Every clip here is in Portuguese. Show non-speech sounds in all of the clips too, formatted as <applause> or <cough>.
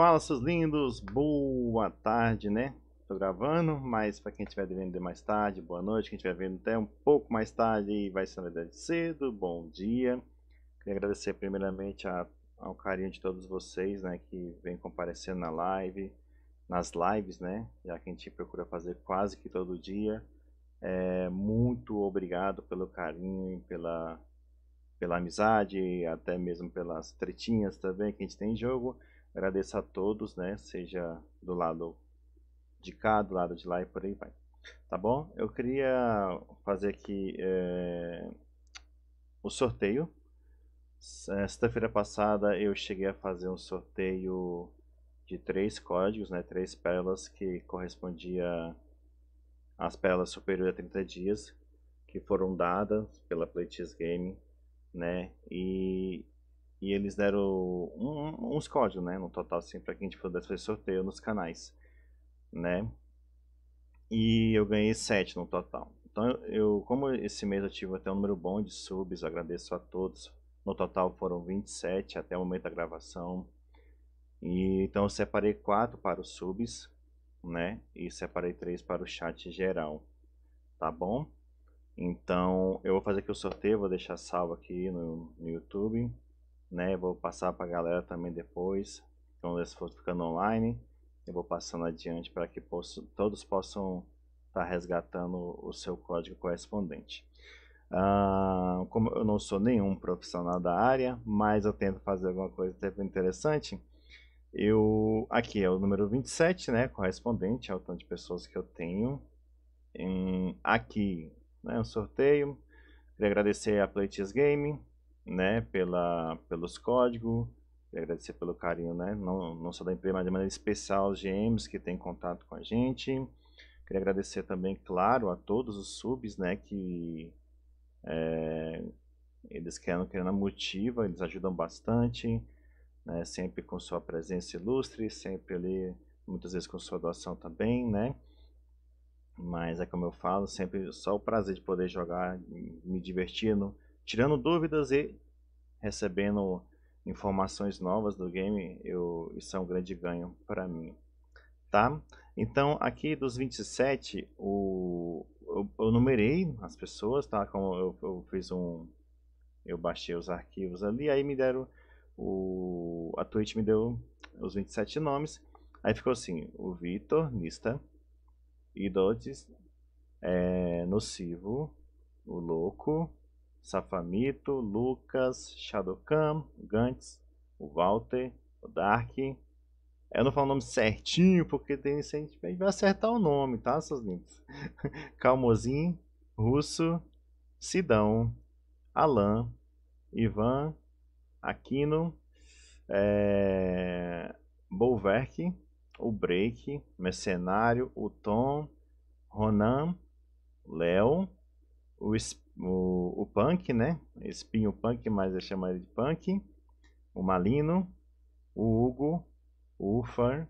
Fala, seus lindos! Boa tarde, né? Tô gravando, mas para quem estiver vendo mais tarde, boa noite. Quem estiver vendo até um pouco mais tarde, vai ser na verdade cedo, bom dia. Queria agradecer primeiramente a, ao carinho de todos vocês, né? Que vem comparecendo na live, nas lives, né? Já que a gente procura fazer quase que todo dia. É, muito obrigado pelo carinho, pela, pela amizade, até mesmo pelas tretinhas também que a gente tem em jogo. Agradeço a todos, né? Seja do lado de cá, do lado de lá e por aí vai. Tá bom? Eu queria fazer aqui é, o sorteio. Eh, sexta-feira passada eu cheguei a fazer um sorteio de três códigos, né? Três pérolas que correspondia às pérolas superiores a 30 dias que foram dadas pela Playtest Game, né? E e eles deram um, uns códigos, né? No total, assim, pra quem tipo, desse sorteio nos canais, né? E eu ganhei 7 no total. Então, eu, como esse mês eu tive até um número bom de subs, agradeço a todos. No total foram 27 até o momento da gravação. E, então, eu separei 4 para os subs, né? E separei 3 para o chat geral, tá bom? Então, eu vou fazer aqui o sorteio, vou deixar salvo aqui no, no YouTube né? Vou passar para a galera também depois, quando então, eles for ficando online, eu vou passando adiante para que posso, todos possam estar tá resgatando o seu código correspondente. Ah, como eu não sou nenhum profissional da área, mas eu tento fazer alguma coisa interessante, eu aqui é o número 27, né, correspondente ao tanto de pessoas que eu tenho. Em, aqui, né, um sorteio. Queria agradecer a Playtis Game, né, pela, pelos códigos, agradecer pelo carinho, né, não, não só da empresa, mas de maneira especial aos GMs que têm contato com a gente. Queria agradecer também, claro, a todos os subs, né, que é, eles querem, querendo motiva, eles ajudam bastante, né, sempre com sua presença ilustre, sempre ali, muitas vezes com sua doação também, né, mas é como eu falo, sempre só o prazer de poder jogar, me divertindo, tirando dúvidas e recebendo informações novas do game, eu, isso é um grande ganho para mim. Tá? Então, aqui dos 27, o, eu, eu numerei as pessoas, tá? Como eu, eu fiz um. Eu baixei os arquivos ali, aí me deram. O, a Twitch me deu os 27 nomes. Aí ficou assim: o Vitor, Nista, Idotes, é, eh, Nocivo, o Louco, Safamito, Lucas, Shadowcam, Gantz, o Walter, o Dark. Eu não falo o nome certinho, porque tem a gente vai acertar o nome, tá, seus lindos? <laughs> Calmozinho, Russo, Sidão, Alan, Ivan, Aquino, é... Bolverk, o Break, Mercenário, o Tom, Ronan, Léo, o Sp o, o Punk, né? Espinho Punk, mas é chamado de Punk. O Malino, o Hugo, o Ufan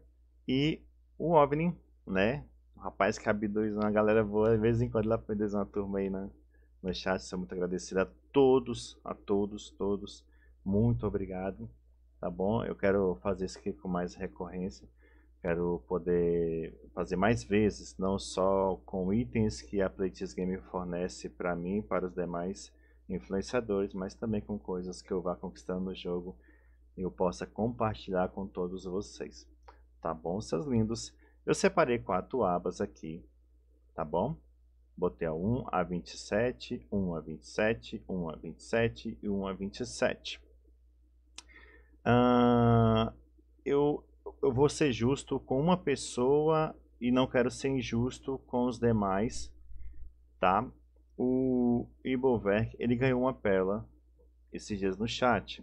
e o OVNI, né? O rapaz cabe dois na galera voa de vez em quando lá pra uma turma aí na, né? no chat. Sou muito agradecido a todos, a todos, todos. Muito obrigado, tá bom? Eu quero fazer isso aqui com mais recorrência. Quero poder fazer mais vezes, não só com itens que a Playtest Game fornece para mim e para os demais influenciadores, mas também com coisas que eu vá conquistando no jogo e eu possa compartilhar com todos vocês. Tá bom, seus lindos? Eu separei quatro abas aqui, tá bom? Botei a 1 a 27, 1 a 27, 1 a 27 e 1 a 27. Uh, eu eu vou ser justo com uma pessoa e não quero ser injusto com os demais, tá? O Iboverk, ele ganhou uma pérola esses dias no chat,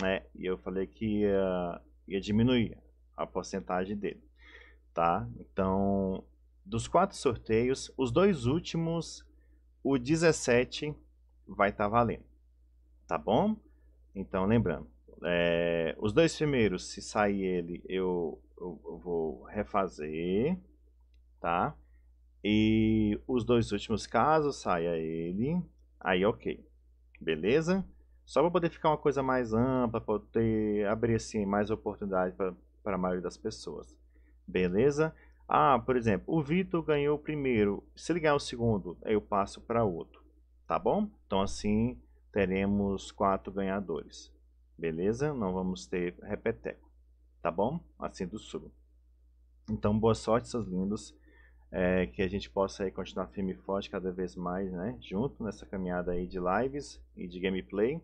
né? E eu falei que ia, ia diminuir a porcentagem dele, tá? Então, dos quatro sorteios, os dois últimos, o 17 vai estar tá valendo, tá bom? Então, lembrando, é, os dois primeiros, se sair ele, eu, eu, eu, vou refazer, tá? E os dois últimos casos, saia ele, aí ok, beleza? Só para poder ficar uma coisa mais ampla, para poder abrir assim, mais oportunidade para a maioria das pessoas, beleza? Ah, por exemplo, o Vitor ganhou o primeiro, se ele ganhar o segundo, eu passo para outro, tá bom? Então assim teremos quatro ganhadores. Beleza? Não vamos ter repeteco, tá bom? Assim do sul. Então, boa sorte, seus lindos. É, que a gente possa aí, continuar firme e forte cada vez mais, né? Junto nessa caminhada aí de lives e de gameplay.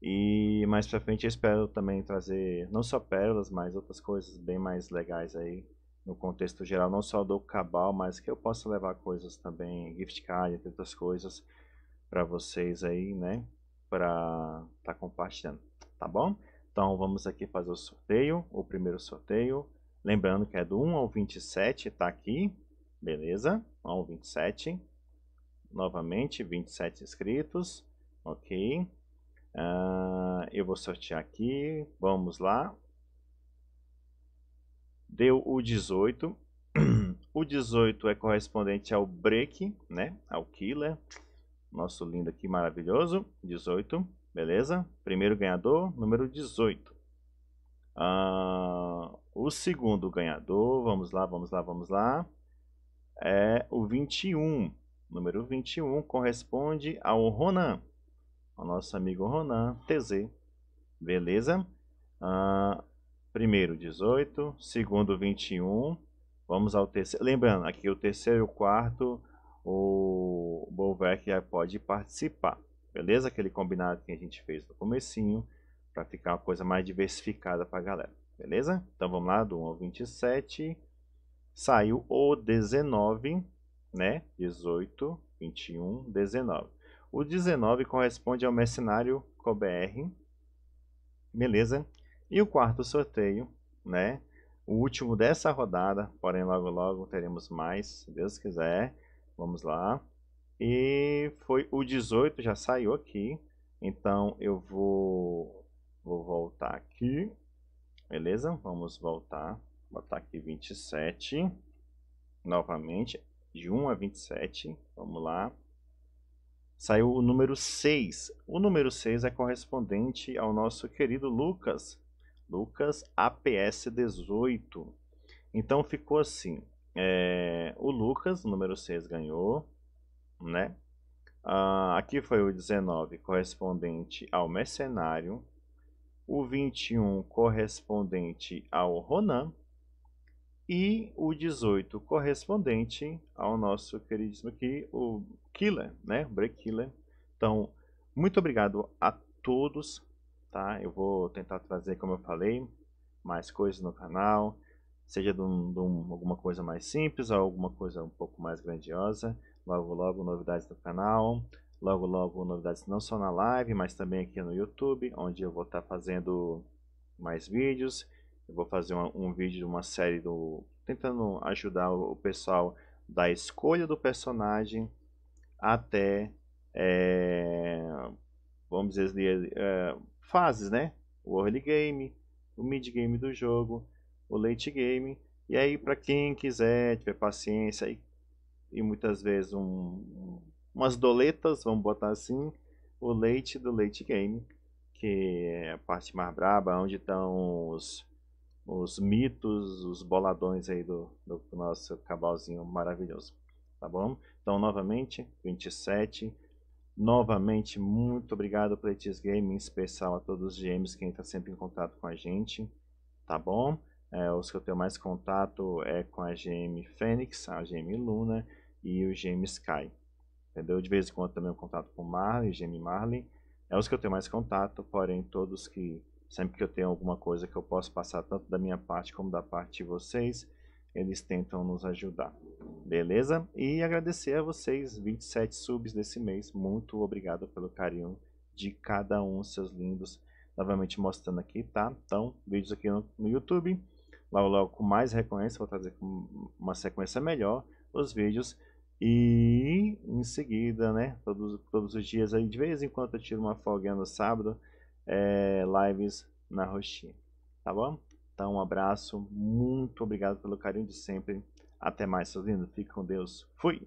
E mais pra frente eu espero também trazer não só pérolas, mas outras coisas bem mais legais aí no contexto geral, não só do Cabal, mas que eu possa levar coisas também, gift card, entre outras coisas, para vocês aí, né? Para estar tá compartilhando tá bom? Então vamos aqui fazer o sorteio, o primeiro sorteio. Lembrando que é do 1 ao 27, tá aqui, beleza? 1 ao 27. Novamente, 27 inscritos, ok? Uh, eu vou sortear aqui, vamos lá. Deu o 18. O 18 é correspondente ao break, né? Ao killer. Nosso lindo aqui, maravilhoso. 18. Beleza? Primeiro ganhador, número 18. Ah, o segundo ganhador, vamos lá, vamos lá, vamos lá, é o 21. Número 21 corresponde ao Ronan, ao nosso amigo Ronan TZ. Beleza? Ah, primeiro 18, segundo 21. Vamos ao terceiro. Lembrando, aqui o terceiro e o quarto, o Bolvec pode participar. Beleza? Aquele combinado que a gente fez no comecinho, para ficar uma coisa mais diversificada para a galera. Beleza? Então vamos lá, do 1 ao 27. Saiu o 19, né? 18, 21, 19. O 19 corresponde ao mercenário CoBR. Beleza? E o quarto sorteio, né? O último dessa rodada, porém logo logo teremos mais, se Deus quiser. Vamos lá. E foi o 18, já saiu aqui. Então eu vou, vou voltar aqui. Beleza? Vamos voltar. Botar aqui 27. Novamente, de 1 a 27. Vamos lá. Saiu o número 6. O número 6 é correspondente ao nosso querido Lucas. Lucas APS 18. Então ficou assim. É, o Lucas, número 6, ganhou né? Ah, aqui foi o 19 correspondente ao mercenário, o 21 correspondente ao Ronan e o 18 correspondente ao nosso queridíssimo aqui, o Killer, né? Break Killer. Então, muito obrigado a todos, tá? Eu vou tentar trazer, como eu falei, mais coisas no canal, seja de, um, de um, alguma coisa mais simples ou alguma coisa um pouco mais grandiosa. Logo, logo, novidades do canal. Logo, logo, novidades não só na live, mas também aqui no YouTube, onde eu vou estar tá fazendo mais vídeos. Eu vou fazer um, um vídeo de uma série do... Tentando ajudar o, o pessoal da escolha do personagem até... É, vamos dizer, é, fases, né? O early game, o mid game do jogo, o late game. E aí, para quem quiser, tiver paciência e e muitas vezes um, umas doletas, vamos botar assim, o leite do leite game, que é a parte mais braba, onde estão os, os mitos, os boladões aí do, do nosso cabalzinho maravilhoso, tá bom? Então, novamente, 27. Novamente, muito obrigado, Playtis Game, em especial a todos os GMs que entram sempre em contato com a gente, tá bom? É, os que eu tenho mais contato é com a GM Fênix, a GM Luna né? e o James Sky. Entendeu? De vez em quando também o contato com o Marley, o Jamie Marley. É os que eu tenho mais contato, porém todos que sempre que eu tenho alguma coisa que eu posso passar tanto da minha parte como da parte de vocês, eles tentam nos ajudar. Beleza? E agradecer a vocês 27 subs desse mês. Muito obrigado pelo carinho de cada um, seus lindos. Novamente mostrando aqui, tá? Então, vídeos aqui no, no YouTube. Logo, logo com mais recorrência, vou trazer uma sequência melhor os vídeos e em seguida, né, todos, todos os dias aí, de vez em quando eu tiro uma folga no sábado, é, lives na Roxinha, tá bom? Então um abraço, muito obrigado pelo carinho de sempre, até mais, seus lindos, fique com Deus, fui!